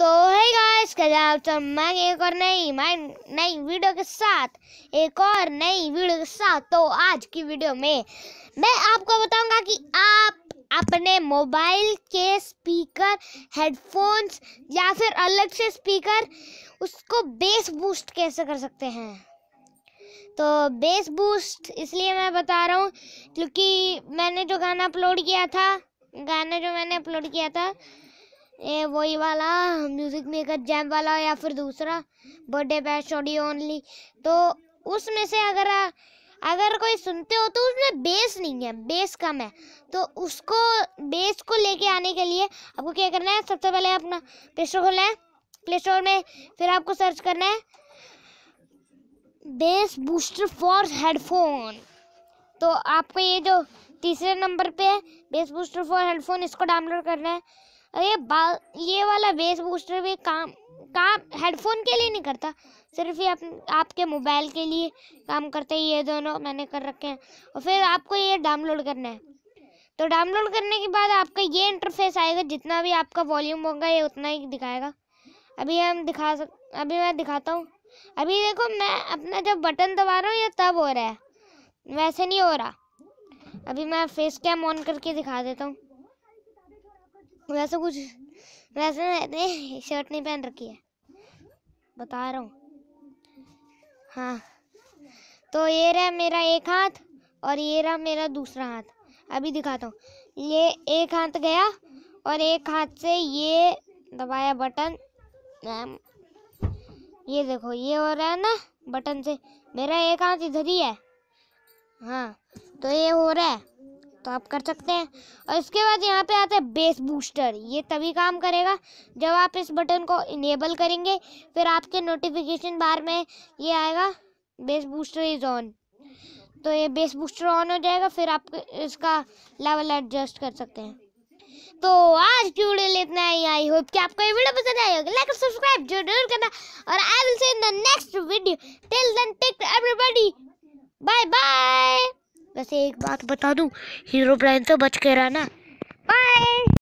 तो है गाइस तो चमक एक और नई माइंड नई वीडियो के साथ एक और नई वीडियो के साथ तो आज की वीडियो में मैं आपको बताऊंगा कि आप अपने मोबाइल के स्पीकर हेडफोन्स या फिर अलग से स्पीकर उसको बेस बूस्ट कैसे कर सकते हैं तो बेस बूस्ट इसलिए मैं बता रहा हूँ क्योंकि मैंने जो गाना अपलोड किया था गाना जो मैंने अपलोड किया था ये वही वाला म्यूज़िक मेकर जैम वाला या फिर दूसरा बर्थडे बैच ऑडियो ओनली तो उसमें से अगर अगर कोई सुनते हो तो उसमें बेस नहीं है बेस कम है तो उसको बेस को लेके आने के लिए आपको क्या करना है सबसे पहले अपना प्ले स्टोर खोलना है प्ले स्टोर में फिर आपको सर्च करना है बेस बूस्टर फॉर हेडफोन तो आपको ये जो तीसरे नंबर पे है बेस बूस्टर फॉर हेडफोन इसको डाउनलोड करना है ये बाल ये वाला बेस बूस्टर भी काम काम हेडफोन के लिए नहीं करता सिर्फ ये आप, आपके मोबाइल के लिए काम करते हैं ये दोनों मैंने कर रखे हैं और फिर आपको ये डाउनलोड करना है तो डाउनलोड करने के बाद आपका ये इंटरफेस आएगा जितना भी आपका वॉल्यूम होगा ये उतना ही दिखाएगा अभी हम दिखा सक अभी मैं दिखाता हूँ अभी देखो मैं अपना जब बटन दबा रहा हूँ ये तब हो रहा है वैसे नहीं हो रहा अभी मैं फेस कैम ऑन करके दिखा देता हूँ वैसे तो कुछ वैसे रहते शर्ट नहीं पहन रखी है बता रहा हूँ हाँ तो ये रहा मेरा एक हाथ और ये रहा मेरा दूसरा हाथ अभी दिखाता हूँ ये एक हाथ गया और एक हाथ से ये दबाया बटन ये देखो ये हो रहा है ना बटन से मेरा एक हाथ इधर ही है हाँ तो ये हो रहा है तो आप कर सकते हैं और इसके बाद यहाँ पे आता है बेस बूस्टर ये तभी काम करेगा जब आप इस बटन को इनेबल करेंगे फिर आपके नोटिफिकेशन बार में ये आएगा बेस बूस्टर इज ऑन तो ये बेस बूस्टर ऑन हो जाएगा फिर आप इसका लेवल एडजस्ट कर सकते हैं तो आज की वीडियो इतना ही आई होप कि आपको ये वीडियो पसंद आई होगी लाइक और सब्सक्राइब जरूर करना और I will see in the next video till then take everybody bye bye वैसे एक बात बता दूं हीरो ब्राइन से बच के रहना बाय